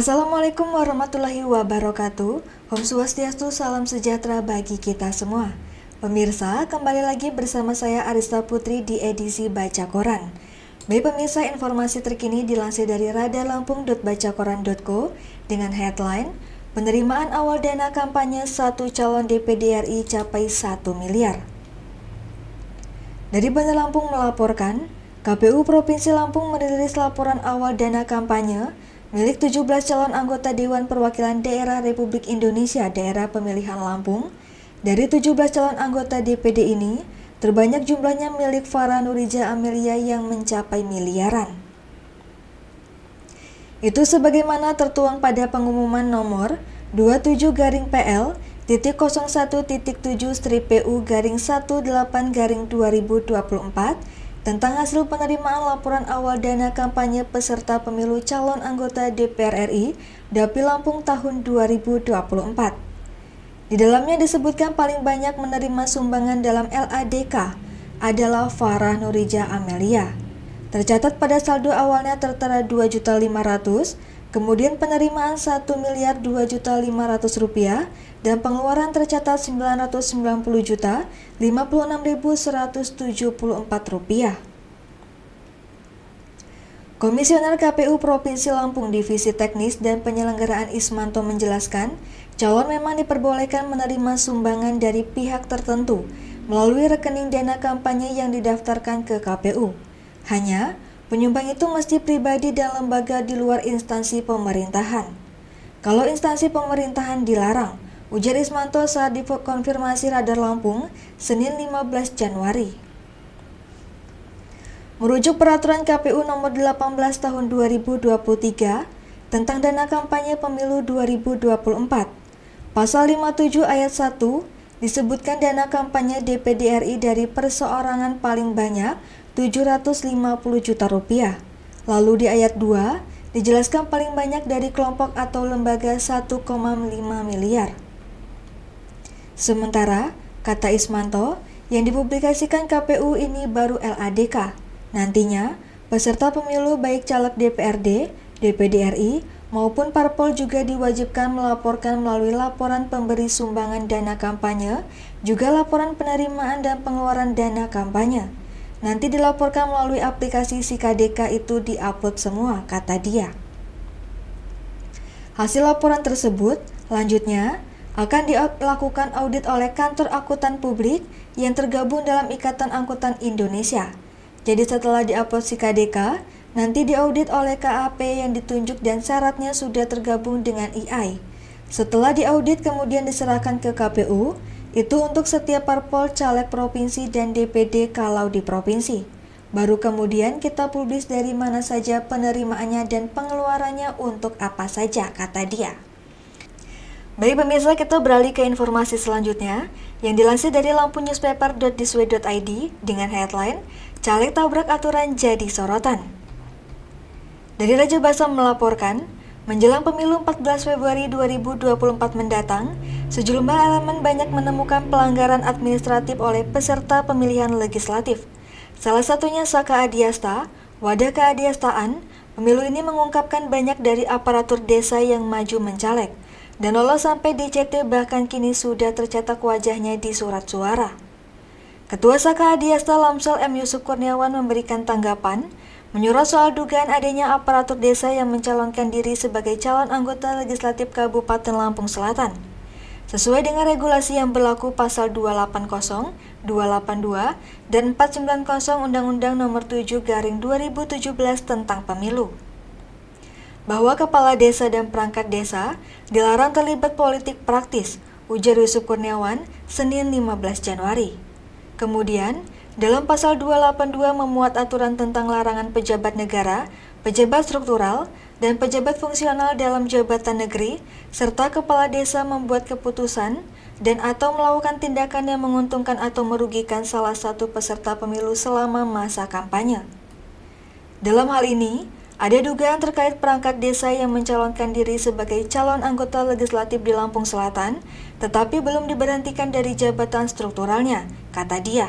Assalamualaikum warahmatullahi wabarakatuh. Om Swastiastu, salam sejahtera bagi kita semua. Pemirsa, kembali lagi bersama saya Arista Putri di edisi Baca Koran. Baik pemirsa, informasi terkini dilansir dari radalampung.bacakoran.co dengan headline Penerimaan awal dana kampanye satu calon DPD RI capai 1 miliar. Dari Bandar Lampung melaporkan, KPU Provinsi Lampung merilis laporan awal dana kampanye milik 17 calon anggota Dewan Perwakilan Daerah Republik Indonesia daerah pemilihan Lampung. Dari 17 calon anggota DPD ini, terbanyak jumlahnya milik Farah Nurija Amelia yang mencapai miliaran. Itu sebagaimana tertuang pada pengumuman nomor 27 garing PL titik 01 titik 7 strip PU garing 18 garing 2024 tentang hasil penerimaan laporan awal dana kampanye peserta pemilu calon anggota DPR RI Dapil Lampung tahun 2024. Di dalamnya disebutkan paling banyak menerima sumbangan dalam LADK adalah Farah Nurija Amelia. Tercatat pada saldo awalnya tertera 2.500 Kemudian penerimaan 1 miliar 2 juta 500 rupiah dan pengeluaran tercatat 990 juta 56.174 rupiah. Komisioner KPU Provinsi Lampung Divisi Teknis dan Penyelenggaraan Ismanto menjelaskan, calon memang diperbolehkan menerima sumbangan dari pihak tertentu melalui rekening dana kampanye yang didaftarkan ke KPU. Hanya, Penyumbang itu mesti pribadi dan lembaga di luar instansi pemerintahan. Kalau instansi pemerintahan dilarang, ujar Ismanto saat dikonfirmasi Radar Lampung, Senin 15 Januari. Merujuk peraturan KPU nomor 18 tahun 2023 tentang dana kampanye pemilu 2024, Pasal 57 ayat 1 disebutkan dana kampanye DPD RI dari perseorangan paling banyak 750 juta rupiah. Lalu di ayat 2 dijelaskan paling banyak dari kelompok atau lembaga 1,5 miliar. Sementara, kata Ismanto, yang dipublikasikan KPU ini baru LADK. Nantinya, peserta pemilu baik caleg DPRD, DPD RI, maupun parpol juga diwajibkan melaporkan melalui laporan pemberi sumbangan dana kampanye, juga laporan penerimaan dan pengeluaran dana kampanye. Nanti dilaporkan melalui aplikasi si KDK itu diupload semua, kata dia. Hasil laporan tersebut lanjutnya akan dilakukan audit oleh kantor akutan publik yang tergabung dalam Ikatan Angkutan Indonesia. Jadi setelah diupload KDK, nanti diaudit oleh KAP yang ditunjuk dan syaratnya sudah tergabung dengan EI. Setelah diaudit kemudian diserahkan ke KPU, itu untuk setiap parpol caleg provinsi dan DPD kalau di provinsi. Baru kemudian kita publis dari mana saja penerimaannya dan pengeluarannya untuk apa saja, kata dia. Baik pemirsa, kita beralih ke informasi selanjutnya yang dilansir dari lampu id dengan headline Caleg tabrak aturan jadi sorotan. Dari Raja Basam melaporkan, Menjelang pemilu 14 Februari 2024 mendatang, sejumlah elemen banyak menemukan pelanggaran administratif oleh peserta pemilihan legislatif. Salah satunya Saka Adiasta, Wadah Keadiastaan, pemilu ini mengungkapkan banyak dari aparatur desa yang maju mencalek. Dan lolos sampai DCT bahkan kini sudah tercetak wajahnya di surat suara. Ketua Saka Adiasta Lamsel M. Yusuf Kurniawan memberikan tanggapan menyurat soal dugaan adanya aparatur desa yang mencalonkan diri sebagai calon anggota legislatif Kabupaten Lampung Selatan. Sesuai dengan regulasi yang berlaku pasal 280, 282, dan 490 Undang-Undang Nomor 7 Garing 2017 tentang Pemilu bahwa kepala desa dan perangkat desa dilarang terlibat politik praktis, ujar Yusuf Kurniawan, Senin 15 Januari. Kemudian, dalam pasal 282 memuat aturan tentang larangan pejabat negara, pejabat struktural, dan pejabat fungsional dalam jabatan negeri, serta kepala desa membuat keputusan dan atau melakukan tindakan yang menguntungkan atau merugikan salah satu peserta pemilu selama masa kampanye. Dalam hal ini, ada dugaan terkait perangkat desa yang mencalonkan diri sebagai calon anggota legislatif di Lampung Selatan, tetapi belum diberhentikan dari jabatan strukturalnya, kata dia.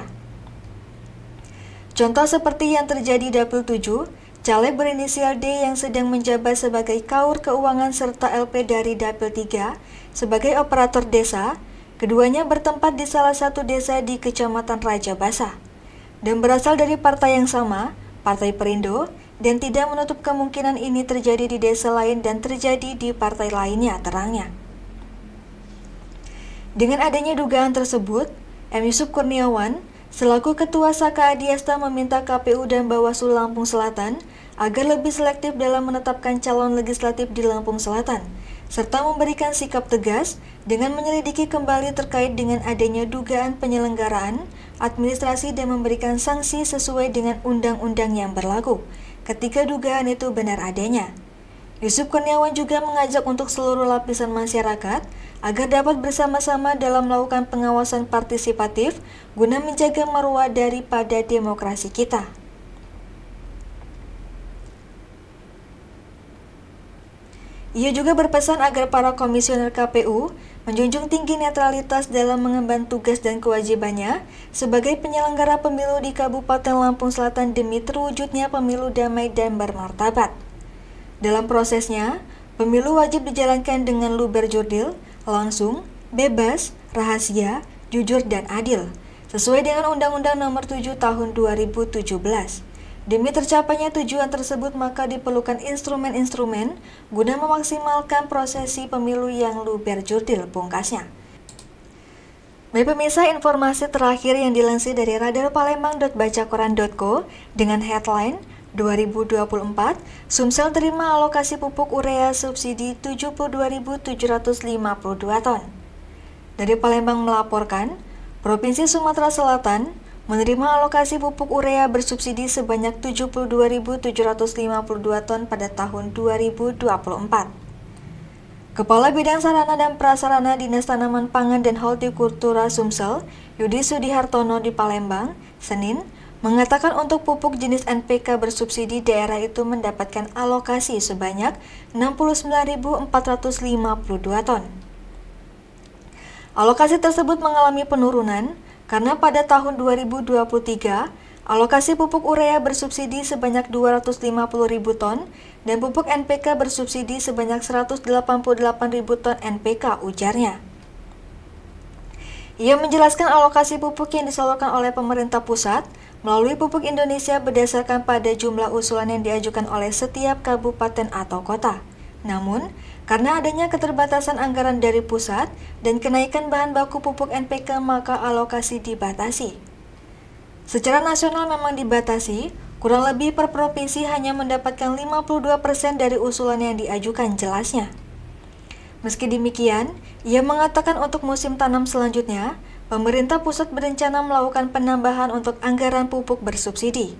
Contoh seperti yang terjadi dapil 7, caleg berinisial D yang sedang menjabat sebagai kaur keuangan serta LP dari dapil 3 sebagai operator desa, keduanya bertempat di salah satu desa di Kecamatan Raja Basa dan berasal dari partai yang sama, Partai Perindo, dan tidak menutup kemungkinan ini terjadi di desa lain dan terjadi di partai lainnya, terangnya. Dengan adanya dugaan tersebut, M. Yusuf Kurniawan, selaku Ketua Saka Adiasta meminta KPU dan Bawaslu Lampung Selatan agar lebih selektif dalam menetapkan calon legislatif di Lampung Selatan, serta memberikan sikap tegas dengan menyelidiki kembali terkait dengan adanya dugaan penyelenggaraan, administrasi dan memberikan sanksi sesuai dengan undang-undang yang berlaku ketika dugaan itu benar adanya. Yusuf Kurniawan juga mengajak untuk seluruh lapisan masyarakat agar dapat bersama-sama dalam melakukan pengawasan partisipatif guna menjaga marwah daripada demokrasi kita. Ia juga berpesan agar para komisioner KPU menjunjung tinggi netralitas dalam mengemban tugas dan kewajibannya sebagai penyelenggara pemilu di Kabupaten Lampung Selatan demi terwujudnya pemilu damai dan bermartabat. Dalam prosesnya, pemilu wajib dijalankan dengan luber jurdil, langsung, bebas, rahasia, jujur, dan adil, sesuai dengan Undang-Undang Nomor 7 Tahun 2017. Demi tercapainya tujuan tersebut, maka diperlukan instrumen-instrumen guna memaksimalkan prosesi pemilu yang luber jurdil pungkasnya. Baik pemirsa, informasi terakhir yang dilansir dari radar palembang.bacakoran.co dengan headline 2024, Sumsel terima alokasi pupuk urea subsidi 72.752 ton. Dari Palembang melaporkan, Provinsi Sumatera Selatan menerima alokasi pupuk urea bersubsidi sebanyak 72.752 ton pada tahun 2024. Kepala Bidang Sarana dan Prasarana Dinas Tanaman Pangan dan Hortikultura Sumsel, Yudi Sudihartono di Palembang, Senin, mengatakan untuk pupuk jenis NPK bersubsidi daerah itu mendapatkan alokasi sebanyak 69.452 ton. Alokasi tersebut mengalami penurunan karena pada tahun 2023 alokasi pupuk urea bersubsidi sebanyak 250.000 ton dan pupuk NPK bersubsidi sebanyak 188.000 ton NPK ujarnya. Ia menjelaskan alokasi pupuk yang disalurkan oleh pemerintah pusat melalui Pupuk Indonesia berdasarkan pada jumlah usulan yang diajukan oleh setiap kabupaten atau kota. Namun, karena adanya keterbatasan anggaran dari pusat dan kenaikan bahan baku pupuk NPK maka alokasi dibatasi. Secara nasional memang dibatasi, kurang lebih per provinsi hanya mendapatkan 52% dari usulan yang diajukan jelasnya. Meski demikian, ia mengatakan untuk musim tanam selanjutnya, pemerintah pusat berencana melakukan penambahan untuk anggaran pupuk bersubsidi.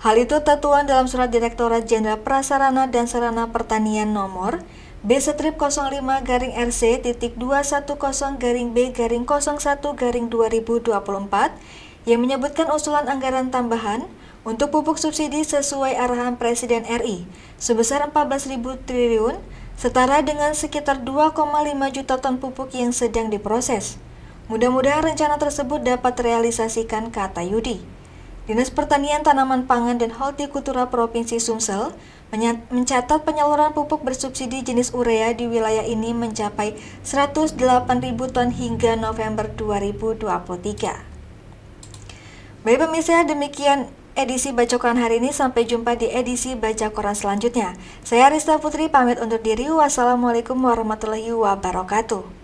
Hal itu tertuang dalam surat Direktorat Jenderal Prasarana dan Sarana Pertanian nomor B-05 garing RC garing B garing 01 garing 2024 yang menyebutkan usulan anggaran tambahan untuk pupuk subsidi sesuai arahan Presiden RI sebesar 14.000 triliun setara dengan sekitar 2,5 juta ton pupuk yang sedang diproses. Mudah-mudahan rencana tersebut dapat terrealisasikan kata Yudi. Dinas Pertanian Tanaman Pangan dan Hortikultura Provinsi Sumsel mencatat penyaluran pupuk bersubsidi jenis urea di wilayah ini mencapai 108.000 ton hingga November 2023. Baik pemirsa, demikian edisi Bacokoran hari ini. Sampai jumpa di edisi Baca Koran selanjutnya. Saya Arista Putri pamit undur diri. Wassalamualaikum warahmatullahi wabarakatuh.